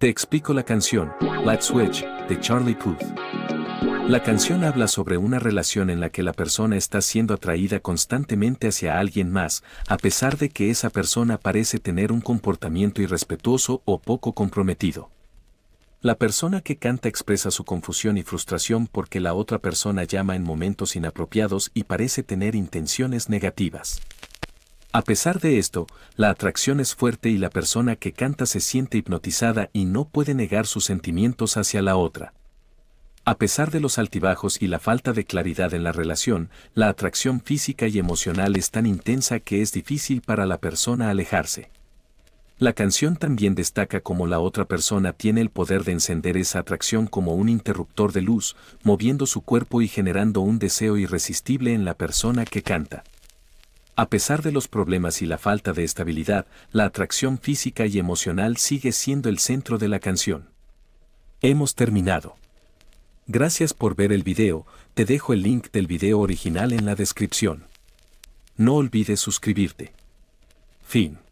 Te explico la canción, Light Switch, de Charlie Puth. La canción habla sobre una relación en la que la persona está siendo atraída constantemente hacia alguien más, a pesar de que esa persona parece tener un comportamiento irrespetuoso o poco comprometido. La persona que canta expresa su confusión y frustración porque la otra persona llama en momentos inapropiados y parece tener intenciones negativas. A pesar de esto, la atracción es fuerte y la persona que canta se siente hipnotizada y no puede negar sus sentimientos hacia la otra. A pesar de los altibajos y la falta de claridad en la relación, la atracción física y emocional es tan intensa que es difícil para la persona alejarse. La canción también destaca cómo la otra persona tiene el poder de encender esa atracción como un interruptor de luz, moviendo su cuerpo y generando un deseo irresistible en la persona que canta. A pesar de los problemas y la falta de estabilidad, la atracción física y emocional sigue siendo el centro de la canción. Hemos terminado. Gracias por ver el video, te dejo el link del video original en la descripción. No olvides suscribirte. Fin.